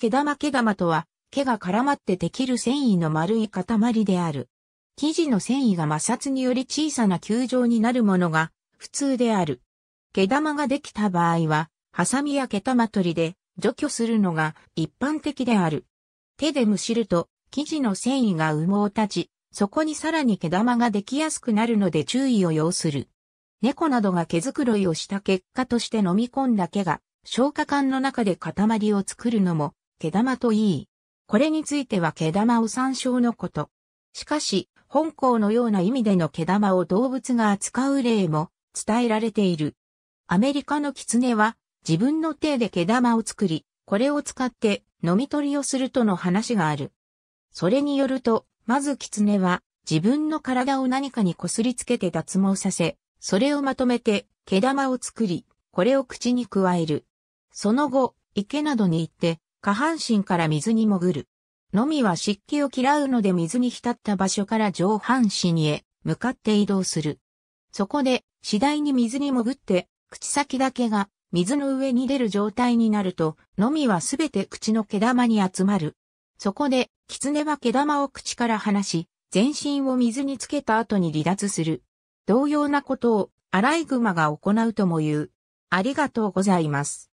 毛玉毛玉とは、毛が絡まってできる繊維の丸い塊である。生地の繊維が摩擦により小さな球状になるものが普通である。毛玉ができた場合は、ハサミや毛玉取りで除去するのが一般的である。手でむしると、生地の繊維が羽毛立ち、そこにさらに毛玉ができやすくなるので注意を要する。猫などが毛づくろいをした結果として飲み込んだ毛が消化管の中で塊を作るのも毛玉といい。これについては毛玉を参照のこと。しかし、本校のような意味での毛玉を動物が扱う例も伝えられている。アメリカの狐は自分の手で毛玉を作り、これを使って飲み取りをするとの話がある。それによると、まず狐は自分の体を何かにこすりつけて脱毛させ、それをまとめて毛玉を作り、これを口に加える。その後、池などに行って下半身から水に潜る。のみは湿気を嫌うので水に浸った場所から上半身へ向かって移動する。そこで次第に水に潜って口先だけが水の上に出る状態になると、のみはすべて口の毛玉に集まる。そこで、狐は毛玉を口から離し、全身を水につけた後に離脱する。同様なことをアライグマが行うとも言う。ありがとうございます。